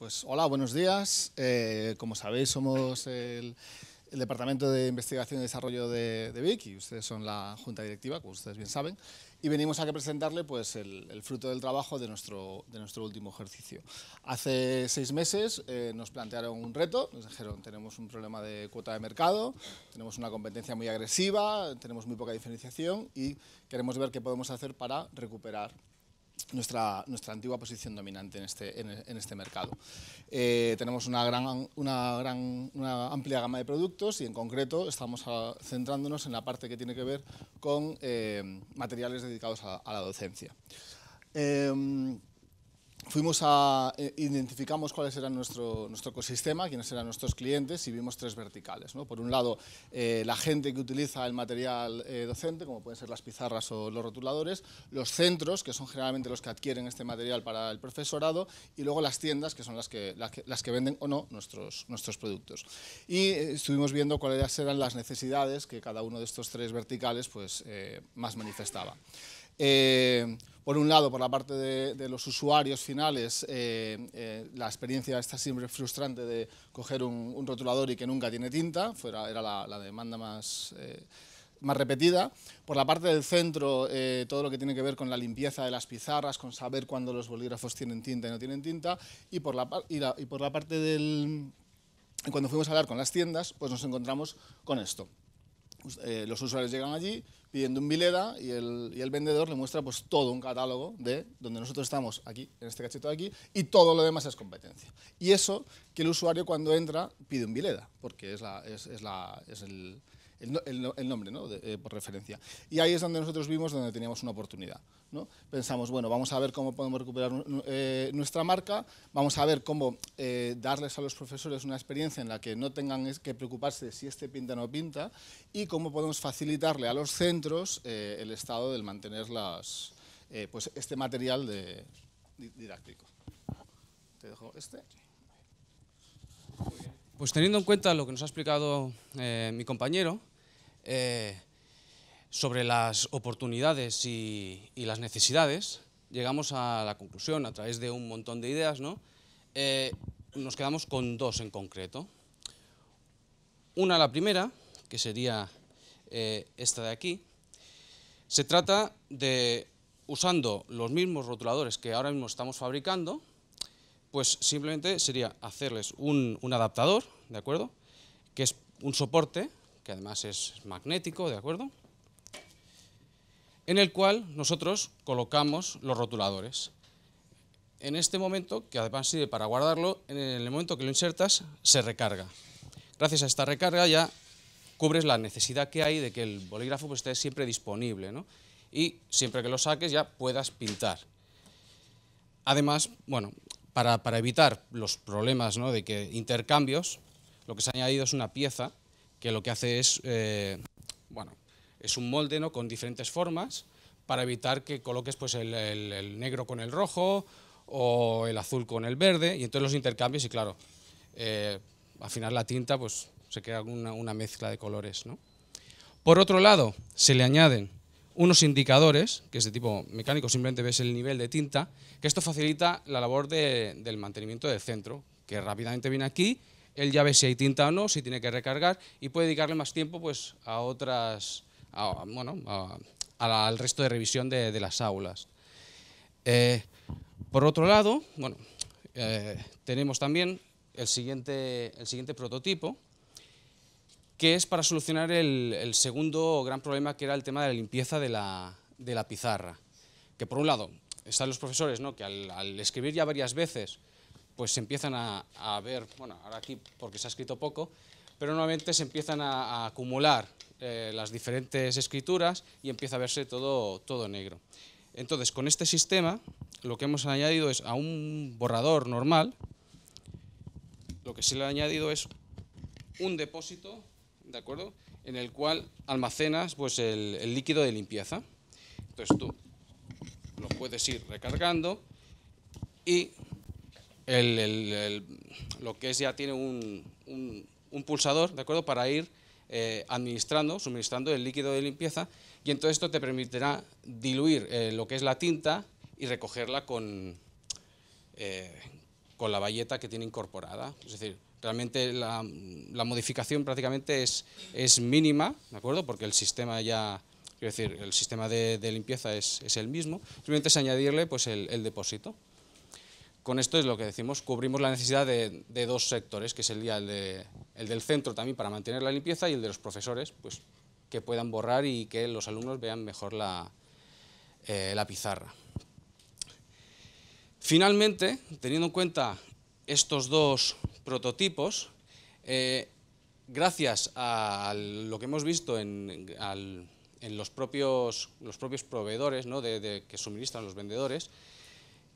pues hola, buenos días. Eh, como sabéis, somos el, Departamento de Investigación y Desarrollo de, de, BIC y ustedes son la Junta Directiva, como ustedes bien saben, y venimos aquí a presentarle pues, el, fruto del trabajo de nuestro, último ejercicio. Hace seis meses eh, nos plantearon un reto, nos dijeron tenemos un problema de cuota de mercado, tenemos una competencia muy agresiva, tenemos muy poca diferenciación y queremos ver qué podemos hacer para recuperar nuestra, antigua posición dominante en este, en, este mercado. Eh, tenemos una, gran, gran, una amplia gama de productos y en concreto estamos ah, centrándonos en la parte que tiene que ver con eh, materiales dedicados a, la docencia. Em, fuimos a, eh, identificamos cuáles eran nuestro, nuestro ecosistema, quiénes eran nuestros clientes y vimos tres verticales. Por un lado, eh, la gente que utiliza el material eh, docente, como pueden ser las pizarras o los rotuladores, los centros, que son generalmente los que adquieren este material para el profesorado, y luego las tiendas, que son las que, las que, venden o no nuestros, nuestros productos. Y estuvimos viendo cuáles eran las necesidades que cada uno de estos tres verticales pues, más manifestaba por un lado, por la parte de, los usuarios finales, eh, eh, la experiencia está siempre frustrante de coger un, rotulador y que nunca tiene tinta, fuera, era la, demanda más, eh, más repetida. Por la parte del centro, todo lo que tiene que ver con la limpieza de las pizarras, con saber cuándo los bolígrafos tienen tinta y no tienen tinta. Y por la, y por la parte del... Cuando fuimos a hablar con las tiendas, pues nos encontramos con esto. Eh, los usuarios llegan allí pidiendo un Vileda y el, vendedor le muestra pues todo un catálogo de donde nosotros estamos aquí, en este cachito de aquí, y todo lo demás es competencia. Y eso que el usuario cuando entra pide un Vileda, porque es, la, es, la, es el el, nombre, ¿no? Eh, por referencia. Y ahí es donde nosotros vimos donde teníamos una oportunidad. Pensamos, bueno, vamos a ver cómo podemos recuperar eh, nuestra marca, vamos a ver cómo eh, darles a los profesores una experiencia en la que no tengan que preocuparse si este pinta o no pinta y cómo podemos facilitarle a los centros el estado del mantener pues este material de, didáctico. Te dejo este. Pues teniendo en cuenta lo que nos ha explicado mi compañero, eh, sobre las oportunidades y, las necesidades, llegamos a la conclusión, a través de un montón de ideas, ¿no? Eh, nos quedamos con dos en concreto. Una, la primera, que sería eh, esta de aquí, se trata de, usando los mismos rotuladores que ahora mismo estamos fabricando, pues simplemente sería hacerles un, un adaptador, ¿de acuerdo? Que es un soporte que además es magnético, ¿de acuerdo? En el cual nosotros colocamos los rotuladores. En este momento, que además sirve para guardarlo, en el momento que lo insertas, se recarga. Gracias a esta recarga ya cubres la necesidad que hay de que el bolígrafo pues, esté siempre disponible, Y siempre que lo saques ya puedas pintar. Además, bueno, para, evitar los problemas de que intercambios, lo que se ha añadido es una pieza que lo que hace es, eh, bueno, es un molde con diferentes formas para evitar que coloques pues, el, negro con el rojo o el azul con el verde y entonces los intercambios y claro, eh, al final la tinta pues, se crea una, mezcla de colores. ¿no? Por otro lado, se le añaden unos indicadores, que es de tipo mecánico, simplemente ves el nivel de tinta, que esto facilita la labor del mantenimiento del centro, que rápidamente viene aquí él ya ve si hay tinta o no, si tiene que recargar y puede dedicarle más tiempo pues, a otras, al resto de revisión de, las aulas. Eh, por otro lado, bueno, eh, tenemos también el siguiente, el siguiente prototipo, que es para solucionar el, segundo gran problema, que era el tema de la limpieza de la, pizarra. Que por un lado están los profesores, ¿no? que al escribir ya varias veces pues se empiezan a, ver, bueno, ahora aquí porque se ha escrito poco, pero nuevamente se empiezan a, acumular eh, las diferentes escrituras y empieza a verse todo, todo negro. Entonces, con este sistema, lo que hemos añadido es a un borrador normal, lo que se le ha añadido es un depósito, ¿de acuerdo?, en el cual almacenas pues, el, el líquido de limpieza. Entonces tú lo puedes ir recargando y el, lo que es ya tiene un, pulsador, ¿de acuerdo? Para ir eh, administrando, suministrando el líquido de limpieza y entonces esto te permitirá diluir eh, lo que es la tinta y recogerla con, eh, con la valleta que tiene incorporada. Es decir, realmente la, modificación prácticamente es, es, mínima, ¿de acuerdo? Porque el sistema ya, quiero decir, el sistema de, limpieza es, el mismo. Simplemente es añadirle pues, el depósito con esto es lo que decimos, cubrimos la necesidad de, dos sectores, que es el, el del centro también para mantener la limpieza y el de los profesores, pues que puedan borrar y que los alumnos vean mejor la, eh, la pizarra. Finalmente, teniendo en cuenta estos dos prototipos, eh, gracias a lo que hemos visto en, los, propios, los propios proveedores ¿no? de, que suministran los vendedores,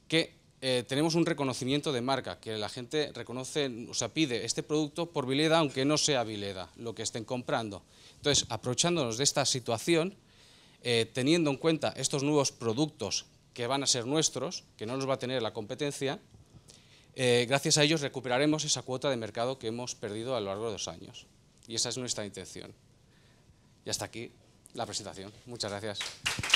que eh, tenemos un reconocimiento de marca, que la gente reconoce, o sea, pide este producto por Vileda, aunque no sea Vileda lo que estén comprando. Entonces, aprovechándonos de esta situación, eh, teniendo en cuenta estos nuevos productos que van a ser nuestros, que no nos va a tener la competencia, eh, gracias a ellos recuperaremos esa cuota de mercado que hemos perdido a lo largo de los años. Y esa es nuestra intención. Y hasta aquí la presentación. Muchas gracias.